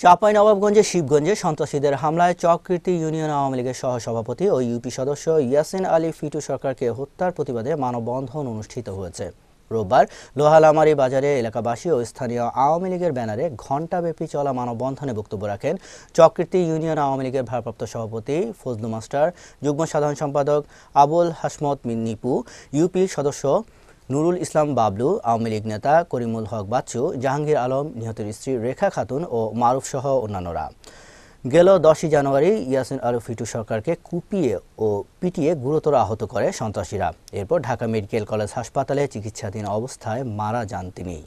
চাপাই চাঁপাইনবাবগঞ্জের শিবগঞ্জে সন্ত্রাসীদের হামলায় চকৃতি ইউনিয়ন আওয়ামী লীগের সহসভাপতি ও ইউপি সদস্য ইয়াসিন আলী ফিটু সরকারকে হত্যার প্রতিবাদে মানববন্ধন অনুষ্ঠিত হয়েছে রোববার লোহালামারি বাজারে এলাকাবাসী ও স্থানীয় আওয়ামী লীগের ব্যানারে ঘণ্টাব্যাপী চলা মানববন্ধনে বক্তব্য রাখেন চকৃতি ইউনিয়ন আওয়ামী লীগের ভারপ্রাপ্ত সভাপতি ফজলু মাস্টার যুগ্ম সাধারণ সম্পাদক আবুল হাসমত মিন্নিপু ইউপি সদস্য নুরুল ইসলাম বাবলু আওয়ামী লীগ নেতা করিমুল হক বাচ্চু জাহাঙ্গীর আলম নিহতের স্ত্রী রেখা খাতুন ও মারুফ সহ অন্যান্যরা গেল দশই জানুয়ারি ইয়াসিন আলু ফিটু সরকারকে কুপিয়ে ও পিটিয়ে গুরুতর আহত করে সন্ত্রাসীরা এরপর ঢাকা মেডিকেল কলেজ হাসপাতালে চিকিৎসাধীন অবস্থায় মারা যান তিনি